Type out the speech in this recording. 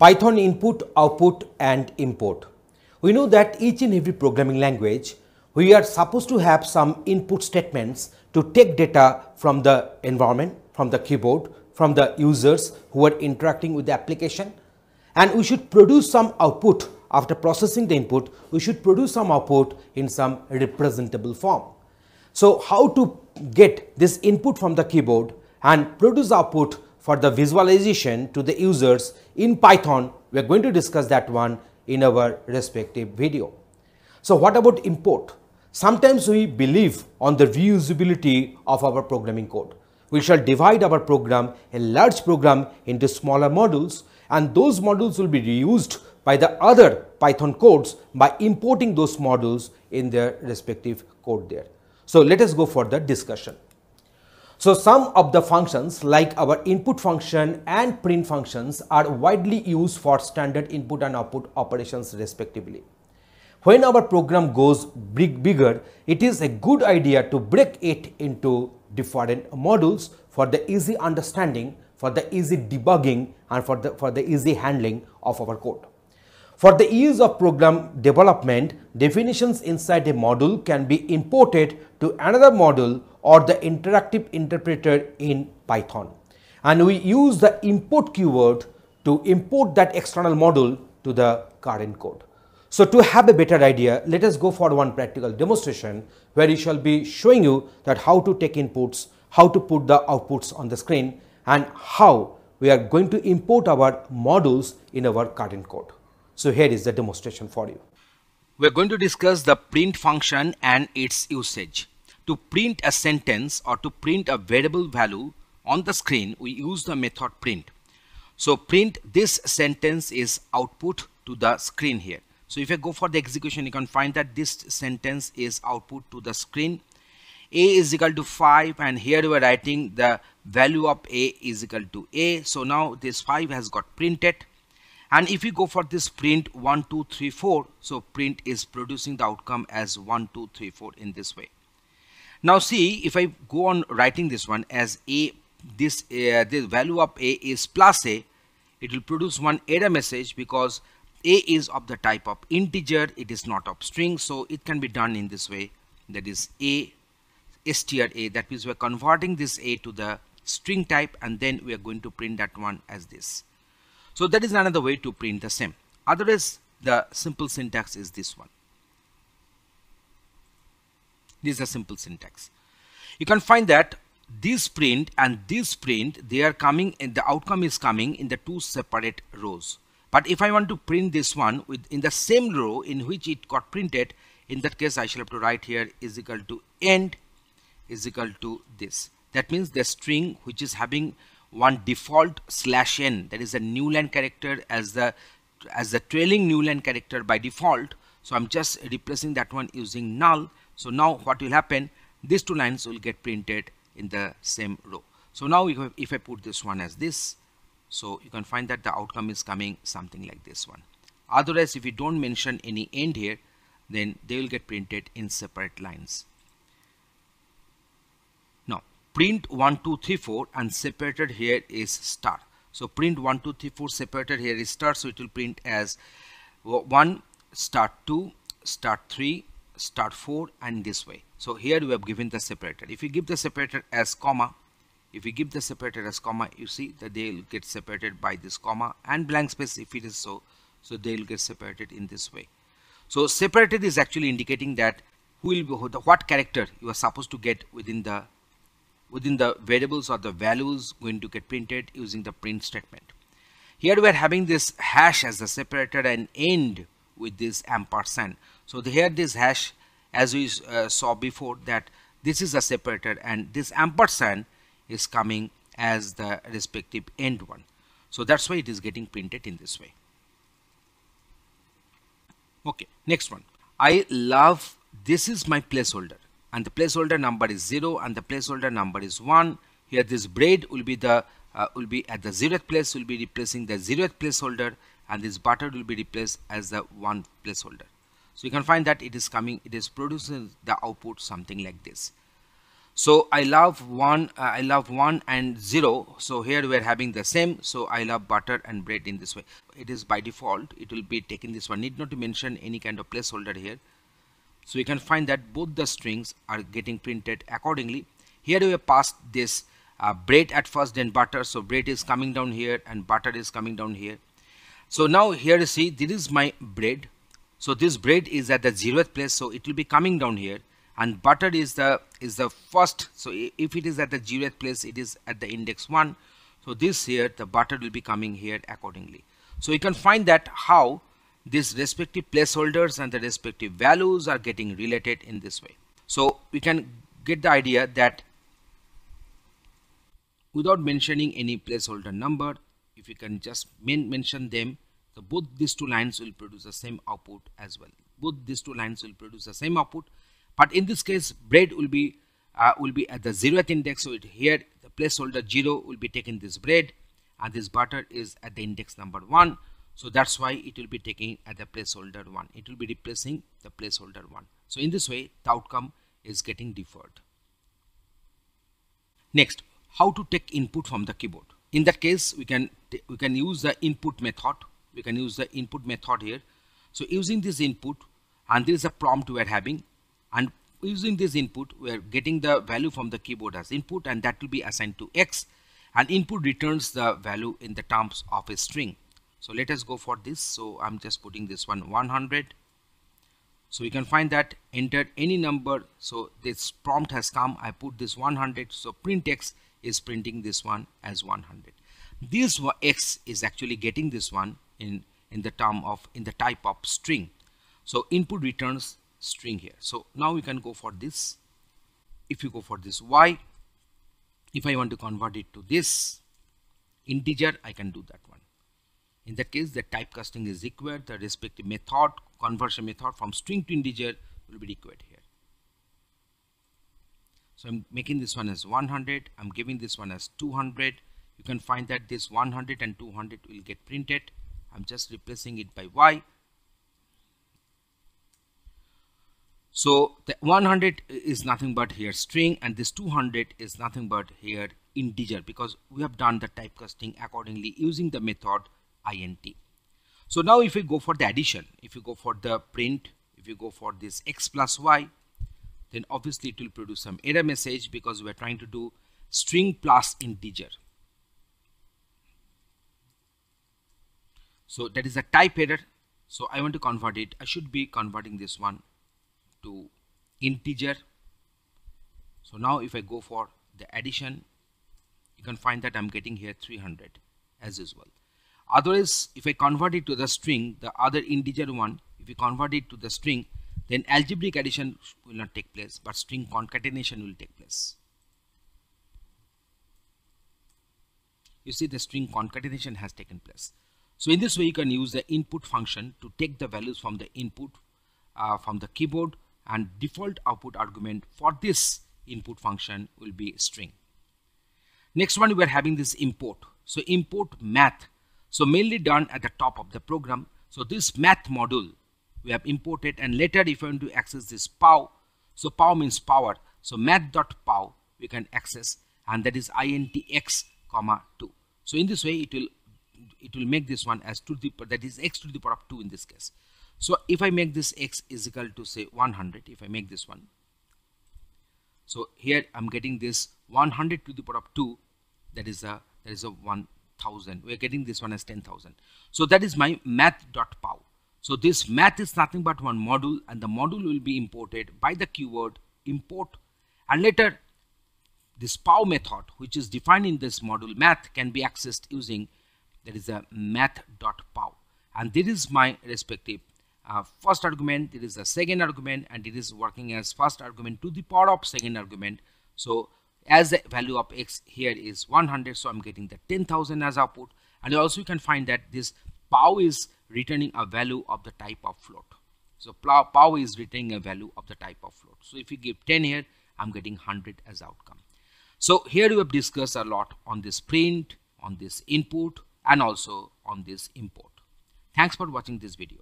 Python input, output and import. We know that each and every programming language, we are supposed to have some input statements to take data from the environment, from the keyboard, from the users who are interacting with the application and we should produce some output after processing the input, we should produce some output in some representable form. So how to get this input from the keyboard and produce output for the visualization to the users in Python. We are going to discuss that one in our respective video. So what about import? Sometimes we believe on the reusability of our programming code. We shall divide our program, a large program into smaller modules and those modules will be reused by the other Python codes by importing those modules in their respective code there. So let us go for the discussion. So some of the functions like our input function and print functions are widely used for standard input and output operations respectively. When our program goes big bigger, it is a good idea to break it into different modules for the easy understanding, for the easy debugging and for the, for the easy handling of our code. For the ease of program development, definitions inside a module can be imported to another module or the interactive interpreter in Python. And we use the import keyword to import that external module to the current code. So to have a better idea, let us go for one practical demonstration where we shall be showing you that how to take inputs, how to put the outputs on the screen and how we are going to import our modules in our current code. So here is the demonstration for you. We're going to discuss the print function and its usage. To print a sentence or to print a variable value on the screen, we use the method print. So print this sentence is output to the screen here. So if I go for the execution, you can find that this sentence is output to the screen. A is equal to 5 and here we are writing the value of A is equal to A. So now this 5 has got printed. And if we go for this print 1, 2, 3, 4, so print is producing the outcome as 1, 2, 3, 4 in this way. Now see, if I go on writing this one as A, this, uh, this value of A is plus A, it will produce one error message because A is of the type of integer, it is not of string. So it can be done in this way, that is A, str A, that means we're converting this A to the string type and then we are going to print that one as this. So that is another way to print the same. Otherwise, the simple syntax is this one. This is a simple syntax. You can find that this print and this print, they are coming and the outcome is coming in the two separate rows. But if I want to print this one with in the same row in which it got printed, in that case, I shall have to write here is equal to end is equal to this. That means the string which is having one default slash n that is a line character as the as the trailing line character by default so i'm just replacing that one using null so now what will happen, these two lines will get printed in the same row. So now if I put this one as this, so you can find that the outcome is coming something like this one. Otherwise, if you don't mention any end here, then they will get printed in separate lines. Now print 1, 2, 3, 4 and separated here is star. So print 1, 2, 3, 4 separated here is star. So it will print as 1 star 2 star 3 start 4 and this way so here we have given the separator if you give the separator as comma if you give the separator as comma you see that they'll get separated by this comma and blank space if it is so so they'll get separated in this way so separated is actually indicating that who will be what character you are supposed to get within the within the variables or the values going to get printed using the print statement here we are having this hash as the separator and end with this ampersand. So here this hash as we uh, saw before that this is a separator and this ampersand is coming as the respective end one. So that's why it is getting printed in this way. Okay, next one. I love this is my placeholder and the placeholder number is 0 and the placeholder number is 1. Here this braid will be the uh, will be at the zeroth place will be replacing the zeroth placeholder and this butter will be replaced as the one placeholder so you can find that it is coming it is producing the output something like this so I love one uh, I love one and zero so here we're having the same so I love butter and bread in this way it is by default it will be taking this one need not to mention any kind of placeholder here so you can find that both the strings are getting printed accordingly here we have passed this uh, bread at first then butter so bread is coming down here and butter is coming down here so now here you see this is my bread. So this bread is at the zeroth place so it will be coming down here and butter is the is the first so if it is at the zeroth place it is at the index 1 so this here the butter will be coming here accordingly. So you can find that how these respective placeholders and the respective values are getting related in this way. So we can get the idea that without mentioning any placeholder number if you can just mention them so both these two lines will produce the same output as well both these two lines will produce the same output but in this case bread will be uh, will be at the zeroth index so it here the placeholder zero will be taking this bread and this butter is at the index number one so that's why it will be taking at the placeholder one it will be replacing the placeholder one so in this way the outcome is getting deferred next how to take input from the keyboard in that case we can we can use the input method we can use the input method here so using this input and there is a prompt we are having and using this input we are getting the value from the keyboard as input and that will be assigned to x and input returns the value in the terms of a string so let us go for this so i'm just putting this one 100 so we can find that enter any number so this prompt has come i put this 100 so print x is printing this one as 100. This x is actually getting this one in, in the term of, in the type of string. So input returns string here. So now we can go for this. If you go for this y, if I want to convert it to this integer, I can do that one. In that case, the typecasting is required. The respective method, conversion method from string to integer will be required. So I'm making this one as 100. I'm giving this one as 200. You can find that this 100 and 200 will get printed. I'm just replacing it by Y. So the 100 is nothing but here string and this 200 is nothing but here integer because we have done the typecasting accordingly using the method int. So now if we go for the addition, if you go for the print, if you go for this x plus y, then obviously it will produce some error message because we're trying to do string plus integer. So that is a type error. So I want to convert it. I should be converting this one to integer. So now if I go for the addition, you can find that I'm getting here 300 as usual. Otherwise, if I convert it to the string, the other integer one, if you convert it to the string, then algebraic addition will not take place but string concatenation will take place. You see the string concatenation has taken place. So in this way you can use the input function to take the values from the input uh, from the keyboard and default output argument for this input function will be string. Next one we are having this import. So import math. So mainly done at the top of the program. So this math module we have imported and later if I want to access this POW so POW means power so math.pow we can access and that is int x comma 2 so in this way it will it will make this one as to the that is x to the power of 2 in this case so if I make this x is equal to say 100 if I make this one so here I'm getting this 100 to the power of 2 that is a that is a 1000 we're getting this one as 10,000 so that is my math.pow so this math is nothing but one module and the module will be imported by the keyword import and later this POW method which is defined in this module math can be accessed using that is a uh, math.pow and this is my respective uh, first argument there is a second argument and it is working as first argument to the power of second argument so as the value of x here is 100 so i'm getting the 10000 as output and also you can find that this pow is returning a value of the type of float. So pow is returning a value of the type of float. So if you give 10 here, I'm getting 100 as outcome. So here we have discussed a lot on this print, on this input and also on this import. Thanks for watching this video.